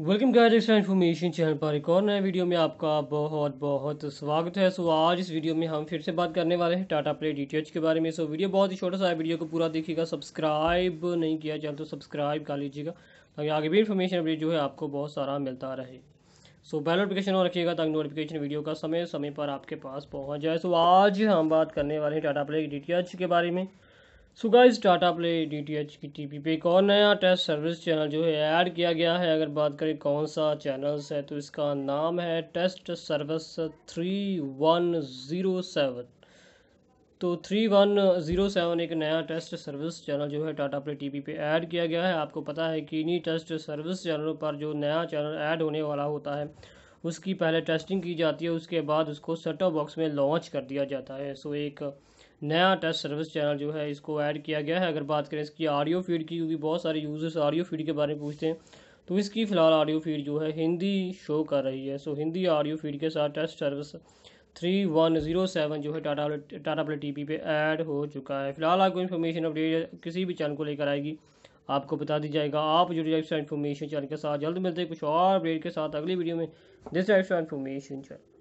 welcome guys extra information channel पर एक और नए वीडियो में आपका बहुत बहुत स्वागत है सो आज इस वीडियो में हम फिर से बात करने वाले हैं टाटा प्ले डी के बारे में सो वीडियो बहुत ही छोटा सा है वीडियो को पूरा देखिएगा सब्सक्राइब नहीं किया चैनल तो सब्सक्राइब कर लीजिएगा ताकि आगे भी इन्फॉर्मेशन अपडेट जो है आपको बहुत सारा मिलता रहे सो बेल नोटिफिकेशन और रखिएगा ताकि नोटिफिकेशन वीडियो का समय समय पर आपके पास पहुँच जाए सो आज हम बात करने वाले हैं टाटा प्ले डी के बारे में so guys Tata Play DTH की टीपी पे एक और नया टेस्ट सर्विस चैनल जो है ऐड किया गया है अगर बात करें कौन सा चैनल्स है तो इसका नाम है test service three one zero seven तो थ्री वन ज़ीरो सेवन एक नया टेस्ट सर्विस चैनल जो है टाटा प्ले टीवी पे ऐड किया गया है आपको पता है कि इन्हीं टेस्ट सर्विस चैनलों पर जो नया चैनल ऐड होने वाला होता है उसकी पहले टेस्टिंग की जाती है उसके बाद उसको सेटअप बॉक्स में लॉन्च कर दिया जाता है सो एक नया टेस्ट सर्विस चैनल जो है इसको ऐड किया गया है अगर बात करें इसकी ऑडियो फीड की क्योंकि बहुत सारे यूजर्स ऑडियो फीड के बारे में पूछते हैं तो इसकी फ़िलहाल ऑडियो फीड जो है हिंदी शो कर रही है सो हिंदी ऑडियो फीड के साथ test service three one zero seven जो है टाटा टाटा प्ले टी पे ऐड हो चुका है फिलहाल आपको इन्फॉर्मेशन अपडेट किसी भी चैनल को लेकर आएगी आपको बता दी जाएगा आप जो लाइफ इन्फॉर्मेशन चैनल के साथ जल्द मिलते हैं कुछ और अपडेट के साथ अगली वीडियो में दिस इन्फॉर्मेशन चैनल